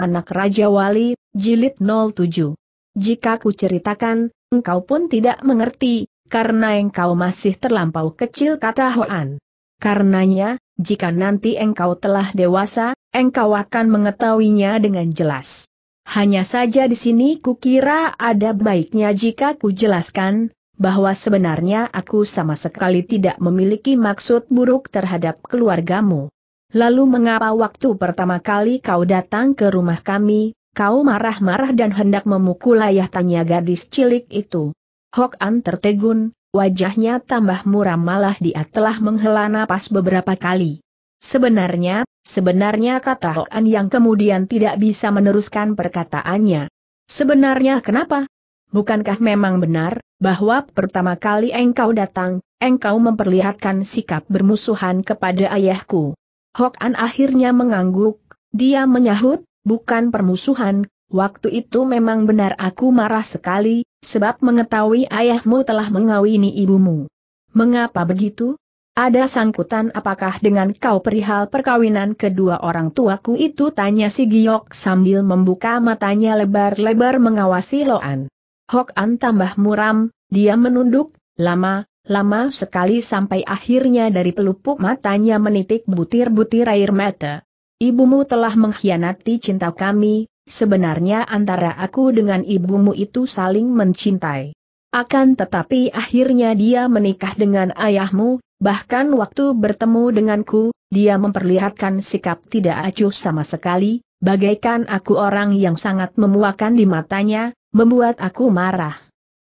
Anak Raja Wali, Jilid 07. Jika ku ceritakan, engkau pun tidak mengerti, karena engkau masih terlampau kecil kata Hoan. Karenanya, jika nanti engkau telah dewasa, engkau akan mengetahuinya dengan jelas. Hanya saja di sini kukira ada baiknya jika ku jelaskan, bahwa sebenarnya aku sama sekali tidak memiliki maksud buruk terhadap keluargamu. Lalu mengapa waktu pertama kali kau datang ke rumah kami, kau marah-marah dan hendak memukul ayah tanya gadis cilik itu? Hok An tertegun, wajahnya tambah muram malah dia telah menghela napas beberapa kali. Sebenarnya, sebenarnya kata Hok An yang kemudian tidak bisa meneruskan perkataannya. Sebenarnya kenapa? Bukankah memang benar, bahwa pertama kali engkau datang, engkau memperlihatkan sikap bermusuhan kepada ayahku? Hok An akhirnya mengangguk, dia menyahut, bukan permusuhan, waktu itu memang benar aku marah sekali, sebab mengetahui ayahmu telah mengawini ibumu. Mengapa begitu? Ada sangkutan apakah dengan kau perihal perkawinan kedua orang tuaku itu tanya si Giok sambil membuka matanya lebar-lebar mengawasi Loan. Hok An tambah muram, dia menunduk, lama, Lama sekali sampai akhirnya dari pelupuk matanya menitik butir-butir air mata. Ibumu telah mengkhianati cinta kami, sebenarnya antara aku dengan ibumu itu saling mencintai. Akan tetapi akhirnya dia menikah dengan ayahmu, bahkan waktu bertemu denganku, dia memperlihatkan sikap tidak acuh sama sekali, bagaikan aku orang yang sangat memuakan di matanya, membuat aku marah.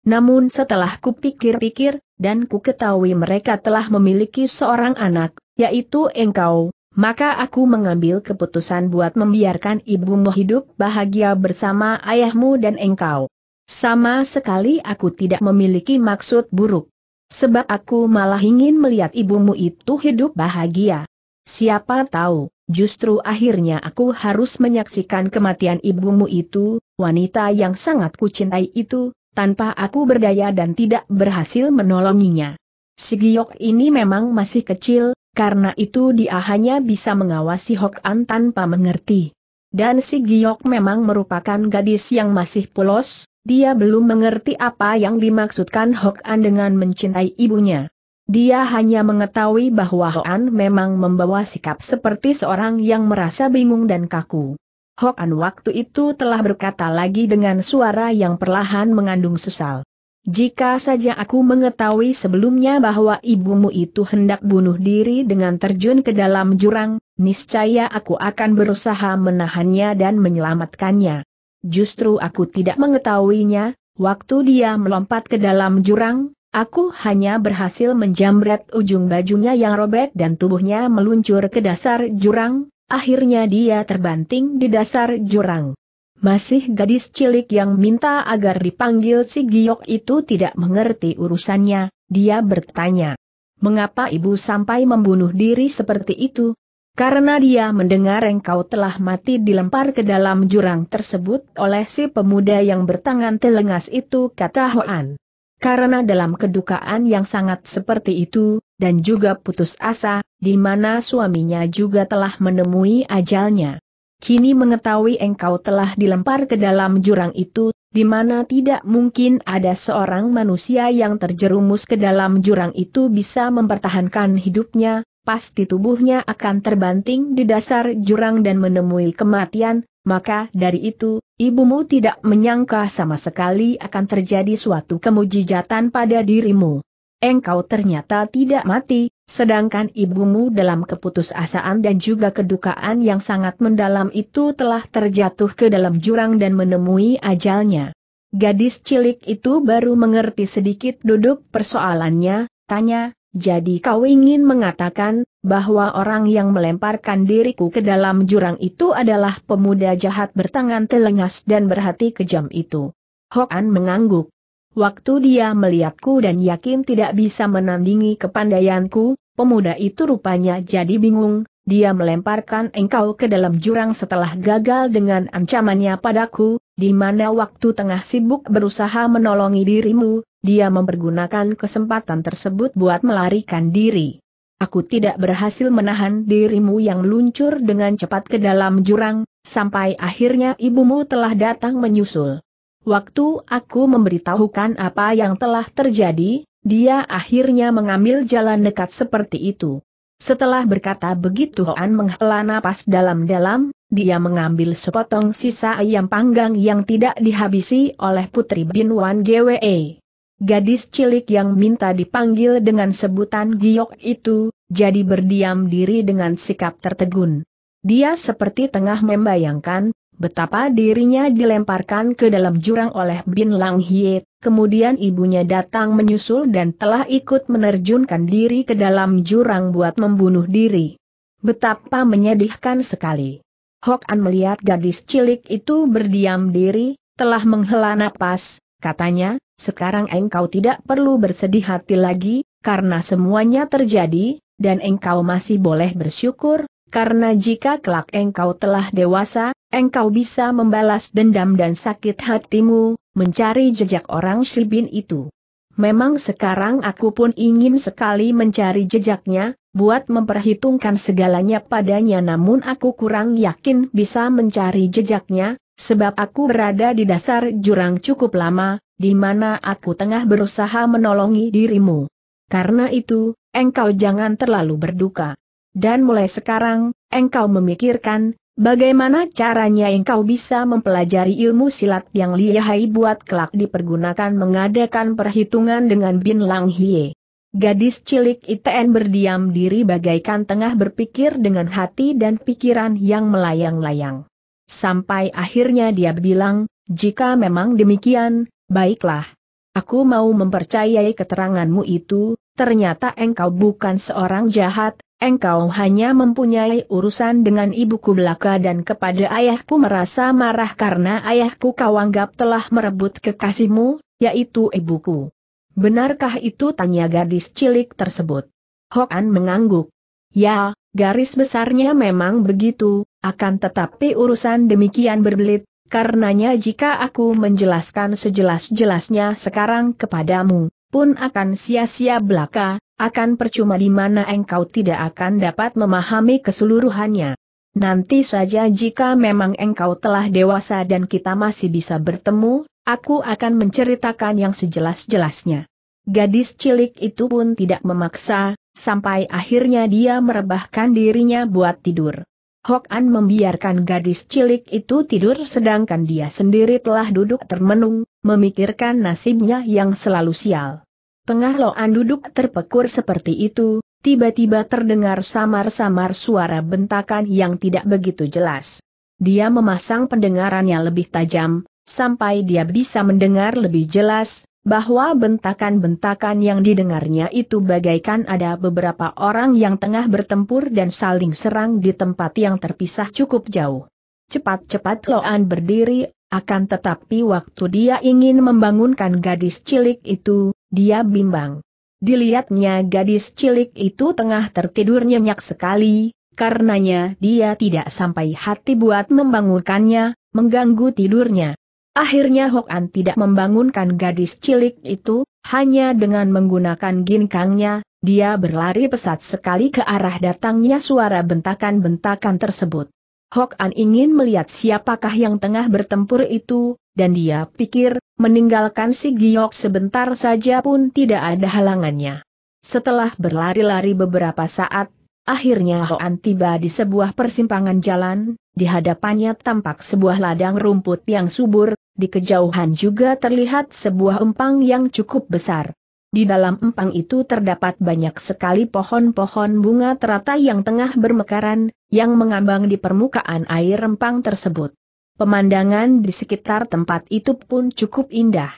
Namun setelah kupikir-pikir, dan ku ketahui mereka telah memiliki seorang anak, yaitu engkau, maka aku mengambil keputusan buat membiarkan ibumu hidup bahagia bersama ayahmu dan engkau. Sama sekali aku tidak memiliki maksud buruk. Sebab aku malah ingin melihat ibumu itu hidup bahagia. Siapa tahu, justru akhirnya aku harus menyaksikan kematian ibumu itu, wanita yang sangat kucintai itu, tanpa aku berdaya dan tidak berhasil menolonginya. Si Giok ini memang masih kecil, karena itu dia hanya bisa mengawasi Hok An tanpa mengerti. Dan si Giok memang merupakan gadis yang masih polos, dia belum mengerti apa yang dimaksudkan Hok An dengan mencintai ibunya. Dia hanya mengetahui bahwa Hoan memang membawa sikap seperti seorang yang merasa bingung dan kaku. Hok An waktu itu telah berkata lagi dengan suara yang perlahan mengandung sesal. Jika saja aku mengetahui sebelumnya bahwa ibumu itu hendak bunuh diri dengan terjun ke dalam jurang, niscaya aku akan berusaha menahannya dan menyelamatkannya. Justru aku tidak mengetahuinya, waktu dia melompat ke dalam jurang, aku hanya berhasil menjamret ujung bajunya yang robek dan tubuhnya meluncur ke dasar jurang, Akhirnya dia terbanting di dasar jurang. Masih gadis cilik yang minta agar dipanggil si Giok itu tidak mengerti urusannya, dia bertanya. Mengapa ibu sampai membunuh diri seperti itu? Karena dia mendengar engkau telah mati dilempar ke dalam jurang tersebut oleh si pemuda yang bertangan telengas itu kata Hoan. Karena dalam kedukaan yang sangat seperti itu, dan juga putus asa, di mana suaminya juga telah menemui ajalnya. Kini mengetahui engkau telah dilempar ke dalam jurang itu, di mana tidak mungkin ada seorang manusia yang terjerumus ke dalam jurang itu bisa mempertahankan hidupnya, pasti tubuhnya akan terbanting di dasar jurang dan menemui kematian, maka dari itu, ibumu tidak menyangka sama sekali akan terjadi suatu kemujijatan pada dirimu. Engkau ternyata tidak mati, sedangkan ibumu dalam keputusasaan dan juga kedukaan yang sangat mendalam itu telah terjatuh ke dalam jurang dan menemui ajalnya. Gadis cilik itu baru mengerti sedikit duduk persoalannya, tanya, jadi kau ingin mengatakan, bahwa orang yang melemparkan diriku ke dalam jurang itu adalah pemuda jahat bertangan telengas dan berhati kejam itu. Hoan mengangguk. Waktu dia melihatku dan yakin tidak bisa menandingi kepandaianku, pemuda itu rupanya jadi bingung, dia melemparkan engkau ke dalam jurang setelah gagal dengan ancamannya padaku, di mana waktu tengah sibuk berusaha menolongi dirimu, dia mempergunakan kesempatan tersebut buat melarikan diri. Aku tidak berhasil menahan dirimu yang luncur dengan cepat ke dalam jurang, sampai akhirnya ibumu telah datang menyusul. Waktu aku memberitahukan apa yang telah terjadi, dia akhirnya mengambil jalan dekat seperti itu. Setelah berkata begitu Hoan menghela napas dalam-dalam, dia mengambil sepotong sisa ayam panggang yang tidak dihabisi oleh Putri Bin Wan GWE. Gadis cilik yang minta dipanggil dengan sebutan giok itu, jadi berdiam diri dengan sikap tertegun. Dia seperti tengah membayangkan, betapa dirinya dilemparkan ke dalam jurang oleh Bin Lang Hie, kemudian ibunya datang menyusul dan telah ikut menerjunkan diri ke dalam jurang buat membunuh diri. Betapa menyedihkan sekali. Hok An melihat gadis cilik itu berdiam diri, telah menghela napas, katanya, sekarang engkau tidak perlu bersedih hati lagi, karena semuanya terjadi, dan engkau masih boleh bersyukur, karena jika kelak engkau telah dewasa, engkau bisa membalas dendam dan sakit hatimu, mencari jejak orang Shibin itu. Memang sekarang aku pun ingin sekali mencari jejaknya, buat memperhitungkan segalanya padanya namun aku kurang yakin bisa mencari jejaknya, sebab aku berada di dasar jurang cukup lama, di mana aku tengah berusaha menolongi dirimu. Karena itu, engkau jangan terlalu berduka. Dan mulai sekarang, engkau memikirkan, Bagaimana caranya engkau bisa mempelajari ilmu silat yang lihai buat kelak dipergunakan mengadakan perhitungan dengan Bin Lang Hie? Gadis cilik ITN berdiam diri bagaikan tengah berpikir dengan hati dan pikiran yang melayang-layang. Sampai akhirnya dia bilang, jika memang demikian, baiklah, Aku mau mempercayai keteranganmu itu, ternyata engkau bukan seorang jahat, engkau hanya mempunyai urusan dengan ibuku belaka dan kepada ayahku merasa marah karena ayahku kau anggap telah merebut kekasihmu, yaitu ibuku. Benarkah itu tanya gadis cilik tersebut? Hokan mengangguk. Ya, garis besarnya memang begitu, akan tetapi urusan demikian berbelit, Karenanya jika aku menjelaskan sejelas-jelasnya sekarang kepadamu, pun akan sia-sia belaka, akan percuma di mana engkau tidak akan dapat memahami keseluruhannya. Nanti saja jika memang engkau telah dewasa dan kita masih bisa bertemu, aku akan menceritakan yang sejelas-jelasnya. Gadis cilik itu pun tidak memaksa, sampai akhirnya dia merebahkan dirinya buat tidur. Hok An membiarkan gadis cilik itu tidur sedangkan dia sendiri telah duduk termenung, memikirkan nasibnya yang selalu sial. Pengah An duduk terpekur seperti itu, tiba-tiba terdengar samar-samar suara bentakan yang tidak begitu jelas. Dia memasang pendengarannya lebih tajam, sampai dia bisa mendengar lebih jelas, bahwa bentakan-bentakan yang didengarnya itu bagaikan ada beberapa orang yang tengah bertempur dan saling serang di tempat yang terpisah cukup jauh. Cepat-cepat Loan berdiri, akan tetapi waktu dia ingin membangunkan gadis cilik itu, dia bimbang. Dilihatnya gadis cilik itu tengah tertidur nyenyak sekali, karenanya dia tidak sampai hati buat membangunkannya, mengganggu tidurnya. Akhirnya Hok An tidak membangunkan gadis cilik itu, hanya dengan menggunakan ginkangnya, dia berlari pesat sekali ke arah datangnya suara bentakan-bentakan tersebut. Hok An ingin melihat siapakah yang tengah bertempur itu, dan dia pikir, meninggalkan si Giok sebentar saja pun tidak ada halangannya. Setelah berlari-lari beberapa saat, Akhirnya Hok An tiba di sebuah persimpangan jalan, di hadapannya tampak sebuah ladang rumput yang subur, di kejauhan juga terlihat sebuah empang yang cukup besar. Di dalam empang itu terdapat banyak sekali pohon-pohon bunga teratai yang tengah bermekaran, yang mengambang di permukaan air empang tersebut. Pemandangan di sekitar tempat itu pun cukup indah.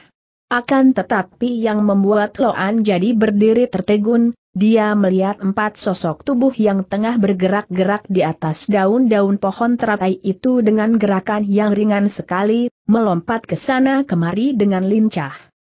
Akan tetapi yang membuat Loan jadi berdiri tertegun, dia melihat empat sosok tubuh yang tengah bergerak-gerak di atas daun-daun pohon teratai itu dengan gerakan yang ringan sekali, melompat ke sana kemari dengan lincah.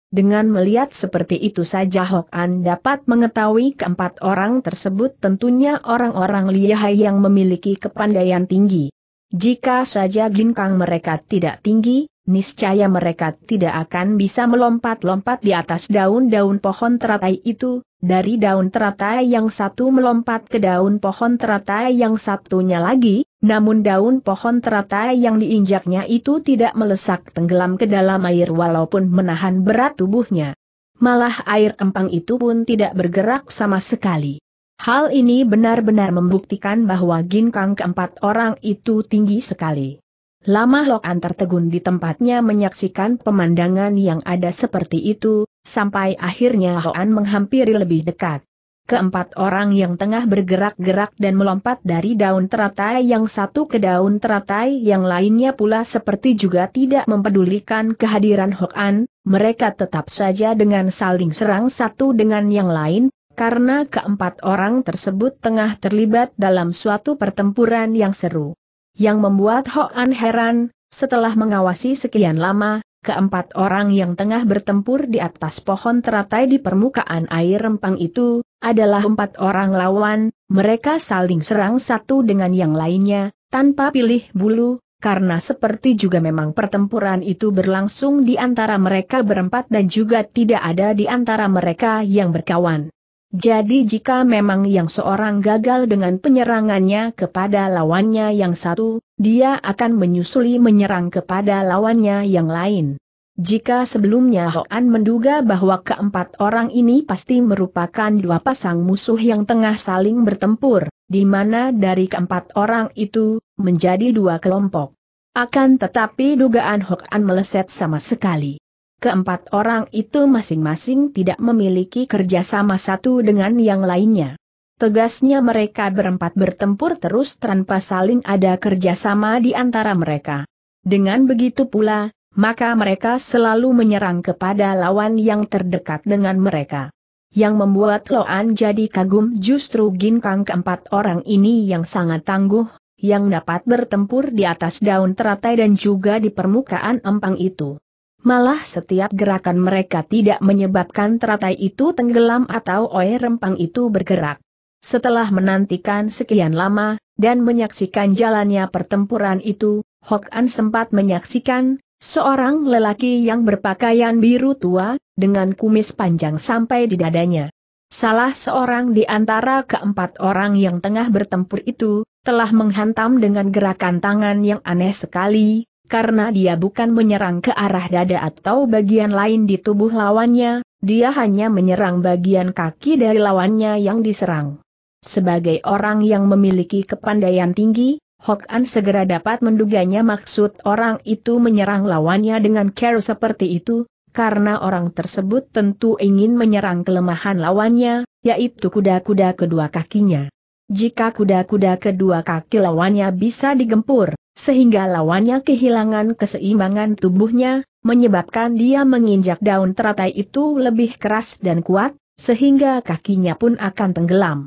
Dengan melihat seperti itu saja Hok An dapat mengetahui keempat orang tersebut tentunya orang-orang lihai yang memiliki kepandaian tinggi. Jika saja ginkang mereka tidak tinggi, niscaya mereka tidak akan bisa melompat-lompat di atas daun-daun pohon teratai itu, dari daun teratai yang satu melompat ke daun pohon teratai yang satunya lagi, namun daun pohon teratai yang diinjaknya itu tidak melesak tenggelam ke dalam air walaupun menahan berat tubuhnya. Malah air empang itu pun tidak bergerak sama sekali. Hal ini benar-benar membuktikan bahwa ginkang keempat orang itu tinggi sekali. Lama Lokan tertegun di tempatnya menyaksikan pemandangan yang ada seperti itu, sampai akhirnya Hoan menghampiri lebih dekat. Keempat orang yang tengah bergerak-gerak dan melompat dari daun teratai yang satu ke daun teratai yang lainnya pula seperti juga tidak mempedulikan kehadiran Hoan, mereka tetap saja dengan saling serang satu dengan yang lain, karena keempat orang tersebut tengah terlibat dalam suatu pertempuran yang seru yang membuat Hoan heran, setelah mengawasi sekian lama, keempat orang yang tengah bertempur di atas pohon teratai di permukaan air rempang itu, adalah empat orang lawan, mereka saling serang satu dengan yang lainnya, tanpa pilih bulu, karena seperti juga memang pertempuran itu berlangsung di antara mereka berempat dan juga tidak ada di antara mereka yang berkawan. Jadi jika memang yang seorang gagal dengan penyerangannya kepada lawannya yang satu, dia akan menyusuli menyerang kepada lawannya yang lain. Jika sebelumnya Hoan menduga bahwa keempat orang ini pasti merupakan dua pasang musuh yang tengah saling bertempur, di mana dari keempat orang itu, menjadi dua kelompok. Akan tetapi dugaan Hoan meleset sama sekali keempat orang itu masing-masing tidak memiliki kerjasama satu dengan yang lainnya. Tegasnya mereka berempat bertempur terus tanpa saling ada kerjasama di antara mereka. Dengan begitu pula, maka mereka selalu menyerang kepada lawan yang terdekat dengan mereka. Yang membuat Loan jadi kagum justru ginkang keempat orang ini yang sangat tangguh, yang dapat bertempur di atas daun teratai dan juga di permukaan empang itu. Malah setiap gerakan mereka tidak menyebabkan teratai itu tenggelam atau oe rempang itu bergerak. Setelah menantikan sekian lama, dan menyaksikan jalannya pertempuran itu, Hok An sempat menyaksikan, seorang lelaki yang berpakaian biru tua, dengan kumis panjang sampai di dadanya. Salah seorang di antara keempat orang yang tengah bertempur itu, telah menghantam dengan gerakan tangan yang aneh sekali, karena dia bukan menyerang ke arah dada atau bagian lain di tubuh lawannya, dia hanya menyerang bagian kaki dari lawannya yang diserang. Sebagai orang yang memiliki kepandaian tinggi, Hok An segera dapat menduganya maksud orang itu menyerang lawannya dengan care seperti itu, karena orang tersebut tentu ingin menyerang kelemahan lawannya, yaitu kuda-kuda kedua kakinya. Jika kuda-kuda kedua kaki lawannya bisa digempur, sehingga lawannya kehilangan keseimbangan tubuhnya, menyebabkan dia menginjak daun teratai itu lebih keras dan kuat, sehingga kakinya pun akan tenggelam.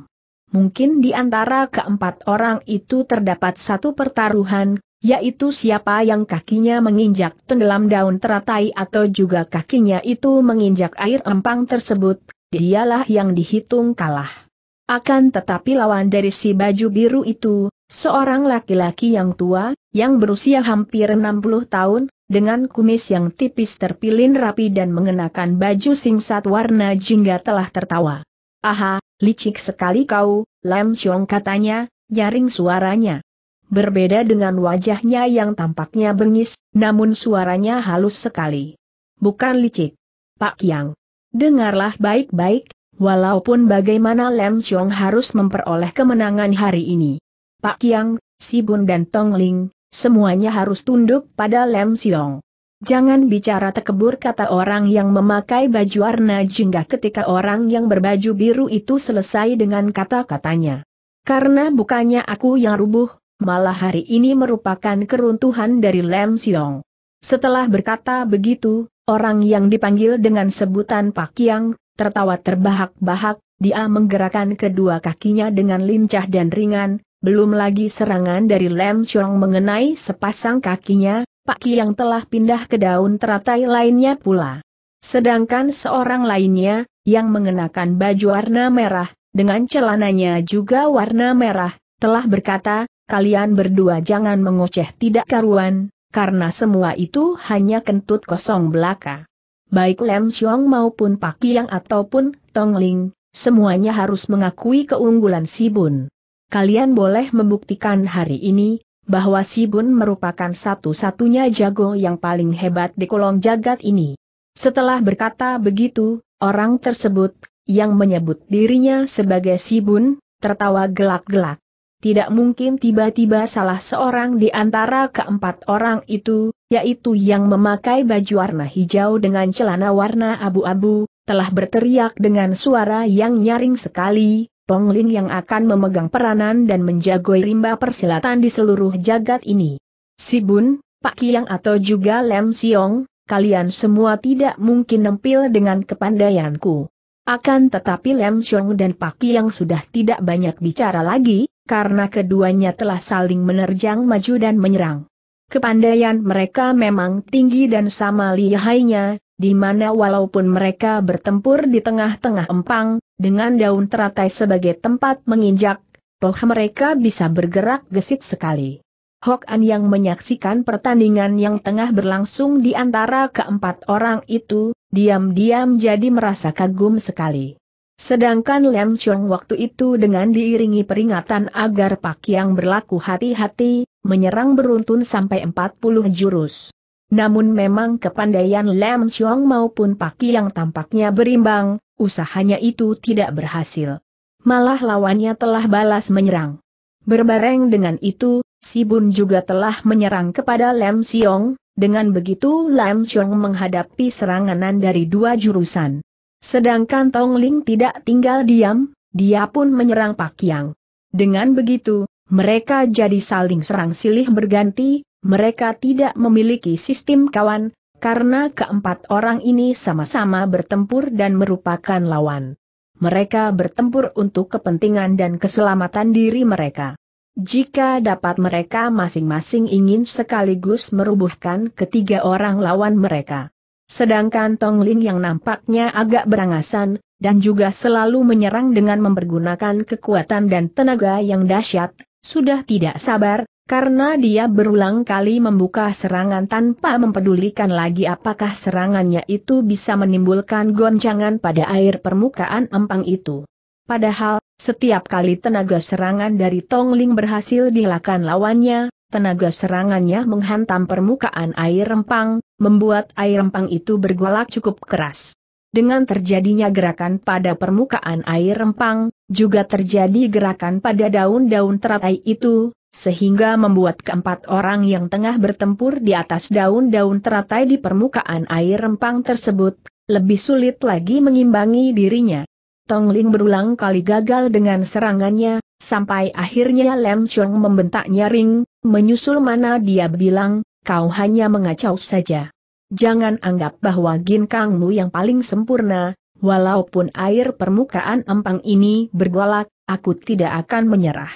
Mungkin di antara keempat orang itu terdapat satu pertaruhan, yaitu siapa yang kakinya menginjak tenggelam daun teratai atau juga kakinya itu menginjak air empang tersebut, dialah yang dihitung kalah. Akan tetapi lawan dari si baju biru itu, seorang laki-laki yang tua, yang berusia hampir 60 tahun, dengan kumis yang tipis terpilin rapi dan mengenakan baju singsat warna jingga telah tertawa. Aha, licik sekali kau, Lam Xiong katanya, nyaring suaranya. Berbeda dengan wajahnya yang tampaknya bengis, namun suaranya halus sekali. Bukan licik. Pak Yang. Dengarlah baik-baik, Walaupun bagaimana Lem Xiong harus memperoleh kemenangan hari ini. Pak Kiang, Sibun dan Tong Ling, semuanya harus tunduk pada Lem Xiong. Jangan bicara tekebur kata orang yang memakai baju warna jingga ketika orang yang berbaju biru itu selesai dengan kata-katanya. Karena bukannya aku yang rubuh, malah hari ini merupakan keruntuhan dari Lem Xiong. Setelah berkata begitu, orang yang dipanggil dengan sebutan Pak Kiang tertawa terbahak-bahak, dia menggerakkan kedua kakinya dengan lincah dan ringan, belum lagi serangan dari Lem Chong mengenai sepasang kakinya, Pak Ki yang telah pindah ke daun teratai lainnya pula. Sedangkan seorang lainnya, yang mengenakan baju warna merah, dengan celananya juga warna merah, telah berkata, kalian berdua jangan mengoceh tidak karuan, karena semua itu hanya kentut kosong belaka baik Lem Xiong maupun Pak Yang ataupun Tong Ling, semuanya harus mengakui keunggulan Sibun. Kalian boleh membuktikan hari ini, bahwa Sibun merupakan satu-satunya jago yang paling hebat di kolong jagat ini. Setelah berkata begitu, orang tersebut, yang menyebut dirinya sebagai Sibun, tertawa gelak-gelak. Tidak mungkin tiba-tiba salah seorang di antara keempat orang itu, yaitu yang memakai baju warna hijau dengan celana warna abu-abu, telah berteriak dengan suara yang nyaring sekali, Lin yang akan memegang peranan dan menjagoi rimba persilatan di seluruh jagat ini. Si Bun, Pak Kiang atau juga Lem Siong, kalian semua tidak mungkin nempil dengan kepandaianku. Akan tetapi Lem Siong dan Pak Kiang sudah tidak banyak bicara lagi, karena keduanya telah saling menerjang maju dan menyerang. Kepandaian mereka memang tinggi dan sama lihainya, di mana walaupun mereka bertempur di tengah-tengah empang, dengan daun teratai sebagai tempat menginjak, toh mereka bisa bergerak gesit sekali. Hok An yang menyaksikan pertandingan yang tengah berlangsung di antara keempat orang itu, diam-diam jadi merasa kagum sekali. Sedangkan Lam Chong waktu itu dengan diiringi peringatan agar Pak Yang berlaku hati-hati, menyerang beruntun sampai 40 jurus. Namun memang kepandaian Lam Chong maupun Pak Yang tampaknya berimbang, usahanya itu tidak berhasil. Malah lawannya telah balas menyerang. Berbareng dengan itu, Si Bun juga telah menyerang kepada Lam Siong, dengan begitu Lam Siong menghadapi seranganan dari dua jurusan. Sedangkan Tong Ling tidak tinggal diam, dia pun menyerang Pak Yang. Dengan begitu, mereka jadi saling serang silih berganti, mereka tidak memiliki sistem kawan, karena keempat orang ini sama-sama bertempur dan merupakan lawan. Mereka bertempur untuk kepentingan dan keselamatan diri mereka. Jika dapat mereka masing-masing ingin sekaligus merubuhkan ketiga orang lawan mereka. Sedangkan Tong Ling yang nampaknya agak berangasan, dan juga selalu menyerang dengan mempergunakan kekuatan dan tenaga yang dahsyat, sudah tidak sabar, karena dia berulang kali membuka serangan tanpa mempedulikan lagi apakah serangannya itu bisa menimbulkan goncangan pada air permukaan empang itu. Padahal, setiap kali tenaga serangan dari Tong Ling berhasil dilakukan lawannya, Tenaga serangannya menghantam permukaan air rempang, membuat air rempang itu bergolak cukup keras. Dengan terjadinya gerakan pada permukaan air rempang, juga terjadi gerakan pada daun-daun teratai itu, sehingga membuat keempat orang yang tengah bertempur di atas daun-daun teratai di permukaan air rempang tersebut, lebih sulit lagi mengimbangi dirinya. Tong Ling berulang kali gagal dengan serangannya, sampai akhirnya Lem Xiong membentak nyaring, menyusul mana dia bilang, kau hanya mengacau saja. Jangan anggap bahwa gin ginkangmu yang paling sempurna, walaupun air permukaan empang ini bergolak, aku tidak akan menyerah.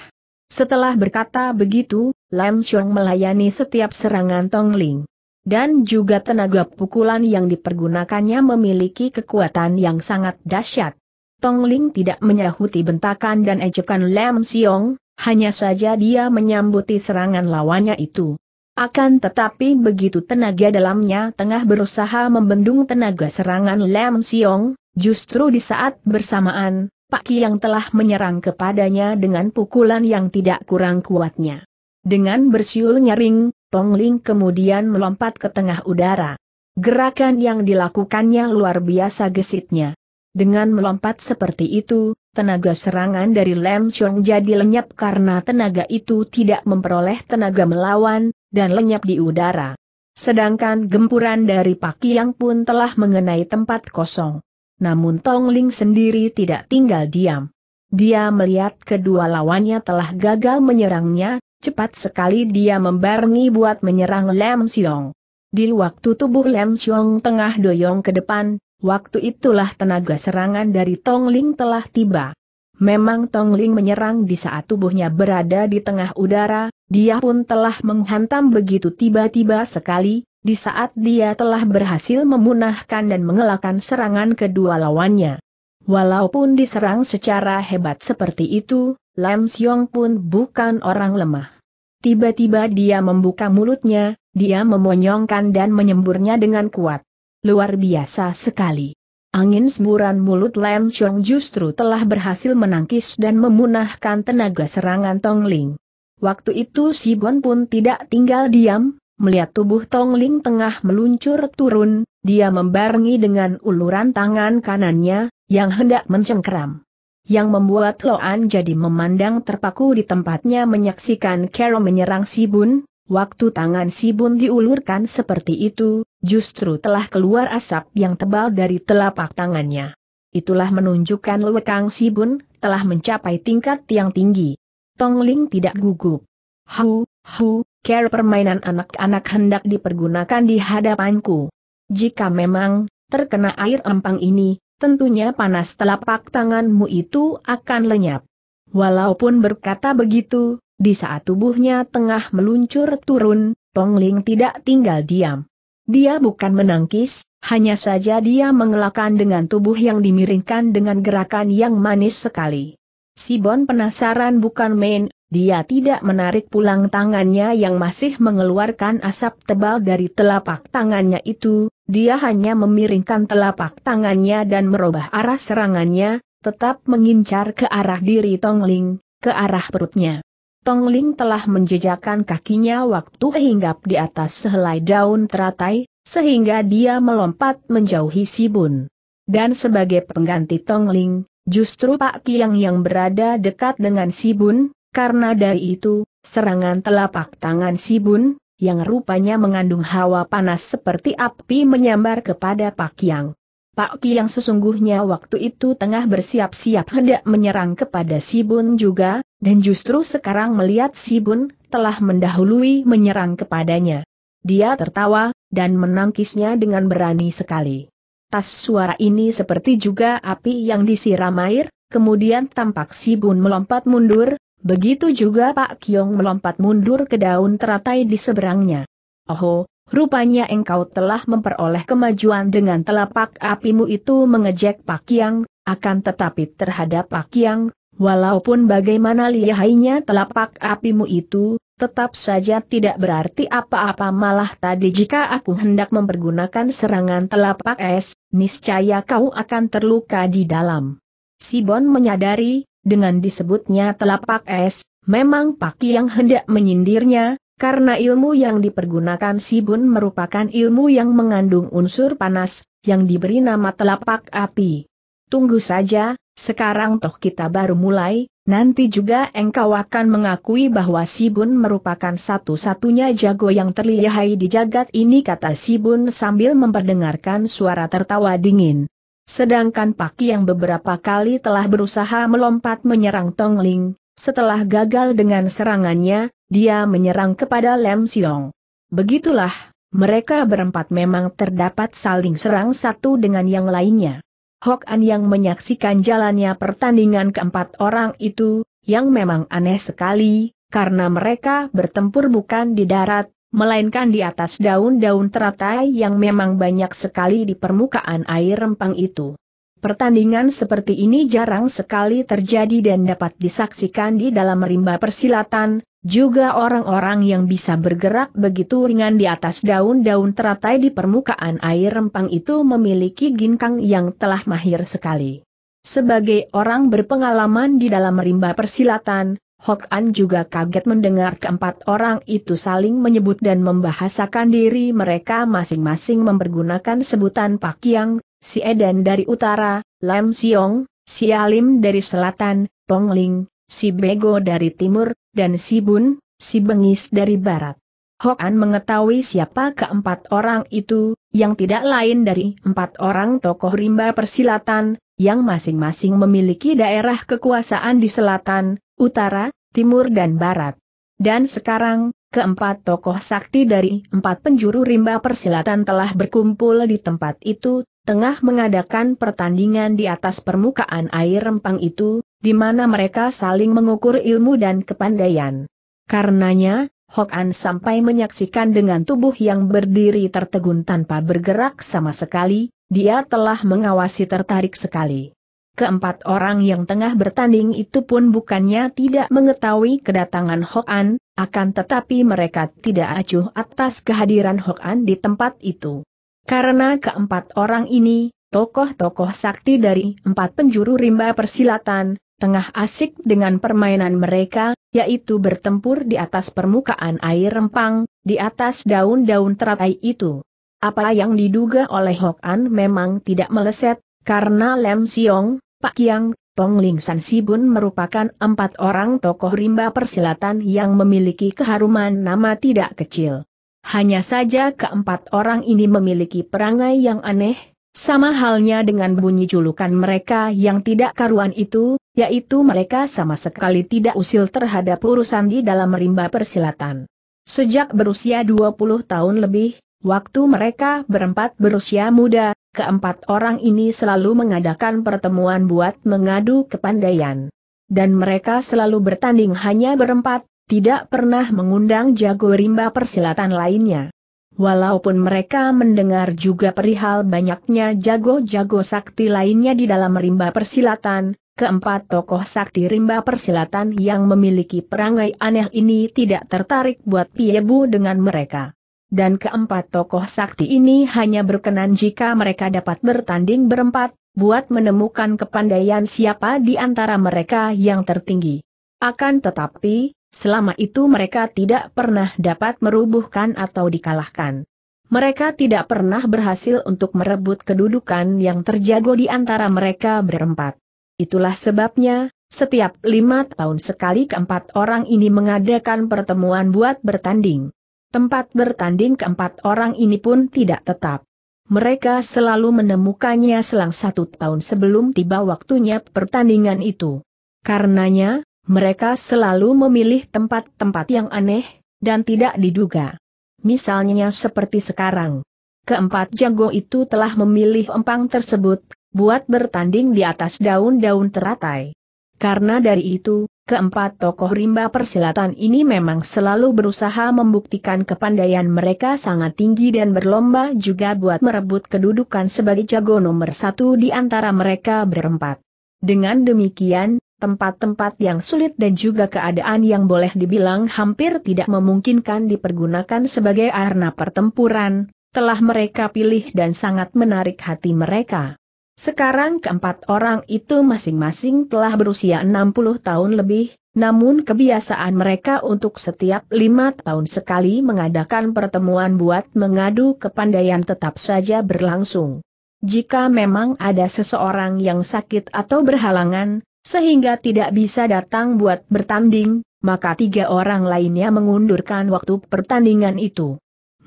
Setelah berkata begitu, Lam Xiong melayani setiap serangan Tong Ling, Dan juga tenaga pukulan yang dipergunakannya memiliki kekuatan yang sangat dahsyat. Tong Ling tidak menyahuti bentakan dan ejekan Lam Siong, hanya saja dia menyambuti serangan lawannya itu. Akan tetapi begitu tenaga dalamnya tengah berusaha membendung tenaga serangan Lam Siong, justru di saat bersamaan, Pak Ki Yang telah menyerang kepadanya dengan pukulan yang tidak kurang kuatnya. Dengan bersiul nyaring, Tong Ling kemudian melompat ke tengah udara. Gerakan yang dilakukannya luar biasa gesitnya. Dengan melompat seperti itu, tenaga serangan dari Lam Chong jadi lenyap karena tenaga itu tidak memperoleh tenaga melawan, dan lenyap di udara. Sedangkan gempuran dari yang pun telah mengenai tempat kosong. Namun Tong Ling sendiri tidak tinggal diam. Dia melihat kedua lawannya telah gagal menyerangnya, cepat sekali dia membarengi buat menyerang Lam Siong. Di waktu tubuh Lem Xiong tengah doyong ke depan, Waktu itulah tenaga serangan dari Tong Ling telah tiba. Memang Tong Ling menyerang di saat tubuhnya berada di tengah udara, dia pun telah menghantam begitu tiba-tiba sekali, di saat dia telah berhasil memunahkan dan mengelakkan serangan kedua lawannya. Walaupun diserang secara hebat seperti itu, Lam Siong pun bukan orang lemah. Tiba-tiba dia membuka mulutnya, dia memonyongkan dan menyemburnya dengan kuat. Luar biasa sekali. Angin semburan mulut Lam Chong justru telah berhasil menangkis dan memunahkan tenaga serangan Tong Ling. Waktu itu si Bon pun tidak tinggal diam, melihat tubuh Tong Ling tengah meluncur turun, dia membarengi dengan uluran tangan kanannya, yang hendak mencengkeram. Yang membuat Loan jadi memandang terpaku di tempatnya menyaksikan Carol menyerang si Bun, waktu tangan si Bun diulurkan seperti itu, Justru telah keluar asap yang tebal dari telapak tangannya. Itulah menunjukkan Lekang Sibun telah mencapai tingkat yang tinggi. Tong Ling tidak gugup. Hu, hu, care permainan anak-anak hendak dipergunakan di hadapanku. Jika memang terkena air empang ini, tentunya panas telapak tanganmu itu akan lenyap. Walaupun berkata begitu, di saat tubuhnya tengah meluncur turun, Tong Ling tidak tinggal diam. Dia bukan menangkis, hanya saja dia mengelakkan dengan tubuh yang dimiringkan dengan gerakan yang manis sekali. Sibon penasaran bukan main, dia tidak menarik pulang tangannya yang masih mengeluarkan asap tebal dari telapak tangannya itu, dia hanya memiringkan telapak tangannya dan merubah arah serangannya, tetap mengincar ke arah diri Tong Ling, ke arah perutnya. Tong Ling telah menjejakkan kakinya waktu hinggap di atas sehelai daun teratai, sehingga dia melompat menjauhi si Bun. Dan sebagai pengganti Tong Ling, justru Pak Tiang yang berada dekat dengan si Bun, karena dari itu, serangan telapak tangan si Bun, yang rupanya mengandung hawa panas seperti api menyambar kepada Pak Yang. Pak Ki yang sesungguhnya waktu itu tengah bersiap-siap hendak menyerang kepada Sibun juga, dan justru sekarang melihat Sibun telah mendahului menyerang kepadanya. Dia tertawa, dan menangkisnya dengan berani sekali. Tas suara ini seperti juga api yang disiram air, kemudian tampak Sibun melompat mundur, begitu juga Pak Kiong melompat mundur ke daun teratai di seberangnya. Oho, Rupanya engkau telah memperoleh kemajuan dengan telapak apimu itu mengejek Pak Yang, akan tetapi terhadap Pak Yang, walaupun bagaimana lihainya telapak apimu itu, tetap saja tidak berarti apa-apa malah tadi jika aku hendak mempergunakan serangan telapak es, niscaya kau akan terluka di dalam. Sibon menyadari, dengan disebutnya telapak es, memang Pak Yang hendak menyindirnya, karena ilmu yang dipergunakan Sibun merupakan ilmu yang mengandung unsur panas, yang diberi nama telapak api. Tunggu saja, sekarang toh kita baru mulai, nanti juga engkau akan mengakui bahwa Sibun merupakan satu-satunya jago yang terlihai di jagat ini kata Sibun sambil memperdengarkan suara tertawa dingin. Sedangkan Paki yang beberapa kali telah berusaha melompat menyerang Tongling, setelah gagal dengan serangannya, dia menyerang kepada Lem Siong. Begitulah, mereka berempat memang terdapat saling serang satu dengan yang lainnya. Hok An yang menyaksikan jalannya pertandingan keempat orang itu, yang memang aneh sekali, karena mereka bertempur bukan di darat, melainkan di atas daun-daun teratai yang memang banyak sekali di permukaan air rempang itu. Pertandingan seperti ini jarang sekali terjadi dan dapat disaksikan di dalam rimba persilatan, juga orang-orang yang bisa bergerak begitu ringan di atas daun-daun teratai di permukaan air rempang itu memiliki ginkang yang telah mahir sekali. Sebagai orang berpengalaman di dalam rimba persilatan, Hok An juga kaget mendengar keempat orang itu saling menyebut dan membahasakan diri mereka masing-masing mempergunakan sebutan Pak Yang, si Eden dari utara, Lam Siong, si Alim dari selatan, Pong Ling, si Bego dari timur, dan si Bun, si Bengis dari barat. Hoan mengetahui siapa keempat orang itu, yang tidak lain dari empat orang tokoh rimba persilatan, yang masing-masing memiliki daerah kekuasaan di selatan, utara, timur dan barat. Dan sekarang, keempat tokoh sakti dari empat penjuru rimba persilatan telah berkumpul di tempat itu, tengah mengadakan pertandingan di atas permukaan air rempang itu, di mana mereka saling mengukur ilmu dan kepandaian. Karenanya, Hok An sampai menyaksikan dengan tubuh yang berdiri tertegun tanpa bergerak sama sekali, dia telah mengawasi tertarik sekali. Keempat orang yang tengah bertanding itu pun bukannya tidak mengetahui kedatangan Hok An, akan tetapi mereka tidak acuh atas kehadiran Hok An di tempat itu. Karena keempat orang ini, tokoh-tokoh sakti dari empat penjuru rimba persilatan, tengah asik dengan permainan mereka, yaitu bertempur di atas permukaan air rempang, di atas daun-daun teratai itu. Apa yang diduga oleh Hok An memang tidak meleset, karena Lem Siong, Pak Kiang, Tong Ling San Sibun merupakan empat orang tokoh rimba persilatan yang memiliki keharuman nama tidak kecil. Hanya saja keempat orang ini memiliki perangai yang aneh, sama halnya dengan bunyi julukan mereka yang tidak karuan itu, yaitu mereka sama sekali tidak usil terhadap urusan di dalam rimba persilatan. Sejak berusia 20 tahun lebih, waktu mereka berempat berusia muda, keempat orang ini selalu mengadakan pertemuan buat mengadu kepandaian. Dan mereka selalu bertanding hanya berempat, tidak pernah mengundang jago rimba persilatan lainnya. Walaupun mereka mendengar juga perihal banyaknya jago-jago sakti lainnya di dalam rimba persilatan, keempat tokoh sakti rimba persilatan yang memiliki perangai aneh ini tidak tertarik buat Piebu dengan mereka. Dan keempat tokoh sakti ini hanya berkenan jika mereka dapat bertanding berempat, buat menemukan kepandaian siapa di antara mereka yang tertinggi. Akan tetapi, Selama itu mereka tidak pernah dapat merubuhkan atau dikalahkan. Mereka tidak pernah berhasil untuk merebut kedudukan yang terjago di antara mereka berempat. Itulah sebabnya, setiap lima tahun sekali keempat orang ini mengadakan pertemuan buat bertanding. Tempat bertanding keempat orang ini pun tidak tetap. Mereka selalu menemukannya selang satu tahun sebelum tiba waktunya pertandingan itu. Karenanya, mereka selalu memilih tempat-tempat yang aneh, dan tidak diduga. Misalnya seperti sekarang. Keempat jago itu telah memilih empang tersebut, buat bertanding di atas daun-daun teratai. Karena dari itu, keempat tokoh rimba persilatan ini memang selalu berusaha membuktikan kepandaian mereka sangat tinggi dan berlomba juga buat merebut kedudukan sebagai jago nomor satu di antara mereka berempat. Dengan demikian, tempat-tempat yang sulit dan juga keadaan yang boleh dibilang hampir tidak memungkinkan dipergunakan sebagai arena pertempuran, telah mereka pilih dan sangat menarik hati mereka. Sekarang keempat orang itu masing-masing telah berusia 60 tahun lebih, namun kebiasaan mereka untuk setiap lima tahun sekali mengadakan pertemuan buat mengadu kepandaian tetap saja berlangsung. Jika memang ada seseorang yang sakit atau berhalangan, sehingga tidak bisa datang buat bertanding, maka tiga orang lainnya mengundurkan waktu pertandingan itu.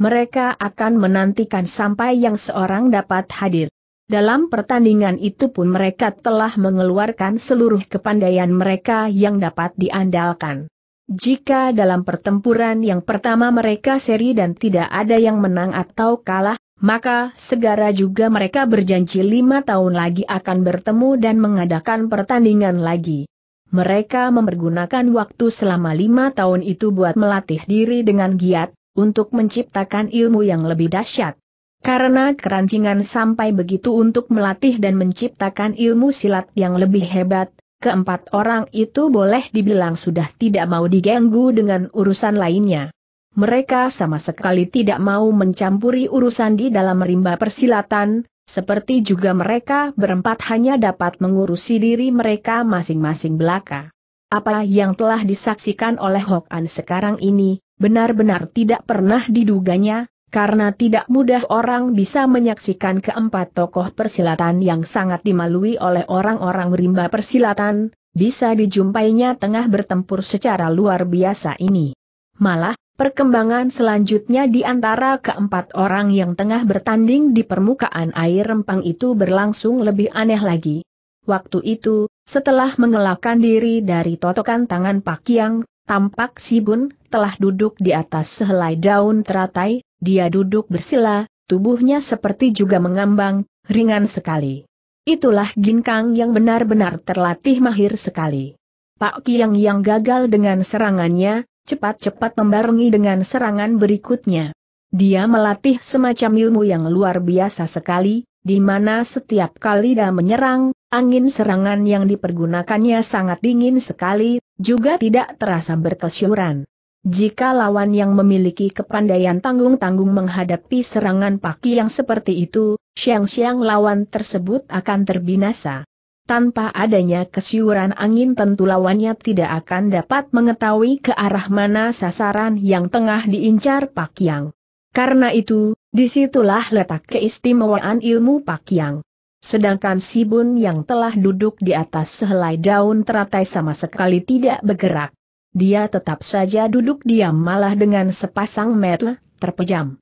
Mereka akan menantikan sampai yang seorang dapat hadir. Dalam pertandingan itu pun mereka telah mengeluarkan seluruh kepandaian mereka yang dapat diandalkan. Jika dalam pertempuran yang pertama mereka seri dan tidak ada yang menang atau kalah, maka segera juga mereka berjanji lima tahun lagi akan bertemu dan mengadakan pertandingan lagi. Mereka mempergunakan waktu selama lima tahun itu buat melatih diri dengan giat, untuk menciptakan ilmu yang lebih dahsyat. Karena kerancingan sampai begitu untuk melatih dan menciptakan ilmu silat yang lebih hebat, keempat orang itu boleh dibilang sudah tidak mau diganggu dengan urusan lainnya mereka sama sekali tidak mau mencampuri urusan di dalam rimba persilatan, seperti juga mereka berempat hanya dapat mengurusi diri mereka masing-masing belaka. Apa yang telah disaksikan oleh Hok An sekarang ini, benar-benar tidak pernah diduganya, karena tidak mudah orang bisa menyaksikan keempat tokoh persilatan yang sangat dimalui oleh orang-orang rimba persilatan, bisa dijumpainya tengah bertempur secara luar biasa ini. Malah, Perkembangan selanjutnya di antara keempat orang yang tengah bertanding di permukaan air rempang itu berlangsung lebih aneh lagi. Waktu itu, setelah mengelakkan diri dari totokan tangan Pak Kiang, tampak Si Bun telah duduk di atas sehelai daun teratai, dia duduk bersila, tubuhnya seperti juga mengambang, ringan sekali. Itulah ginkang yang benar-benar terlatih mahir sekali. Pak Kiang yang gagal dengan serangannya, cepat-cepat membarengi dengan serangan berikutnya. Dia melatih semacam ilmu yang luar biasa sekali, di mana setiap kali dia menyerang, angin serangan yang dipergunakannya sangat dingin sekali, juga tidak terasa berkesyuran. Jika lawan yang memiliki kepandaian tanggung-tanggung menghadapi serangan paki yang seperti itu, siang-siang lawan tersebut akan terbinasa tanpa adanya kesiuran angin tentu lawannya tidak akan dapat mengetahui ke arah mana sasaran yang tengah diincar Pak Yang. Karena itu, disitulah letak keistimewaan ilmu Pak Yang. Sedangkan Sibun yang telah duduk di atas sehelai daun teratai sama sekali tidak bergerak. Dia tetap saja duduk diam malah dengan sepasang mata terpejam.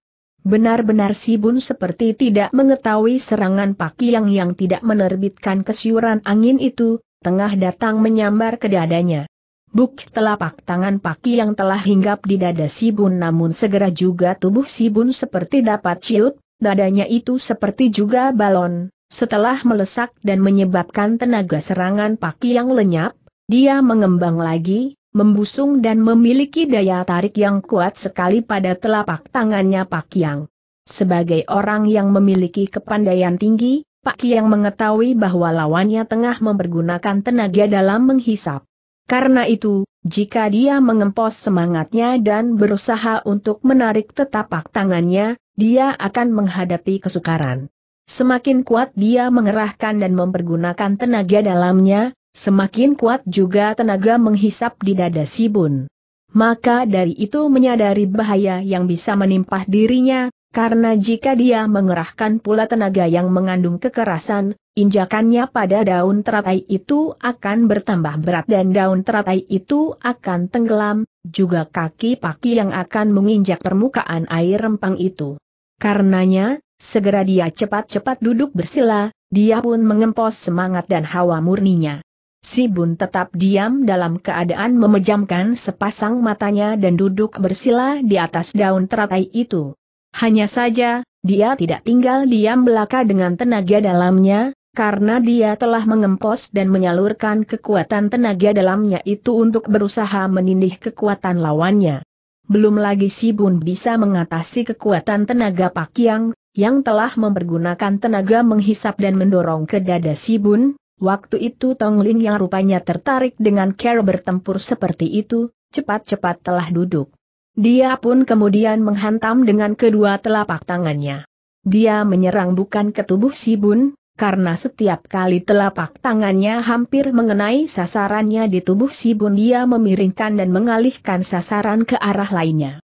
Benar-benar si Bun seperti tidak mengetahui serangan Pakiang yang tidak menerbitkan kesiuran angin itu, tengah datang menyambar ke dadanya. Buk telapak tangan yang telah hinggap di dada si Bun namun segera juga tubuh si Bun seperti dapat ciut, dadanya itu seperti juga balon. Setelah melesak dan menyebabkan tenaga serangan yang lenyap, dia mengembang lagi, membusung dan memiliki daya tarik yang kuat sekali pada telapak tangannya Pak Yang. Sebagai orang yang memiliki kepandaian tinggi, Pak Yang mengetahui bahwa lawannya tengah mempergunakan tenaga dalam menghisap. Karena itu, jika dia mengempos semangatnya dan berusaha untuk menarik tetapak tangannya, dia akan menghadapi kesukaran. Semakin kuat dia mengerahkan dan mempergunakan tenaga dalamnya, Semakin kuat juga tenaga menghisap di dada Sibun. Maka dari itu menyadari bahaya yang bisa menimpa dirinya, karena jika dia mengerahkan pula tenaga yang mengandung kekerasan, injakannya pada daun teratai itu akan bertambah berat dan daun teratai itu akan tenggelam, juga kaki paki yang akan menginjak permukaan air rempang itu. Karenanya, segera dia cepat-cepat duduk bersila, dia pun mengempos semangat dan hawa murninya. Si Bun tetap diam dalam keadaan memejamkan sepasang matanya dan duduk bersila di atas daun teratai itu. Hanya saja, dia tidak tinggal diam belaka dengan tenaga dalamnya, karena dia telah mengempos dan menyalurkan kekuatan tenaga dalamnya itu untuk berusaha menindih kekuatan lawannya. Belum lagi si Bun bisa mengatasi kekuatan tenaga Pakiang, yang telah mempergunakan tenaga menghisap dan mendorong ke dada si Bun, Waktu itu Tong Lin yang rupanya tertarik dengan Carol bertempur seperti itu, cepat-cepat telah duduk. Dia pun kemudian menghantam dengan kedua telapak tangannya. Dia menyerang bukan ke tubuh Si Bun, karena setiap kali telapak tangannya hampir mengenai sasarannya di tubuh Si Bun, dia memiringkan dan mengalihkan sasaran ke arah lainnya.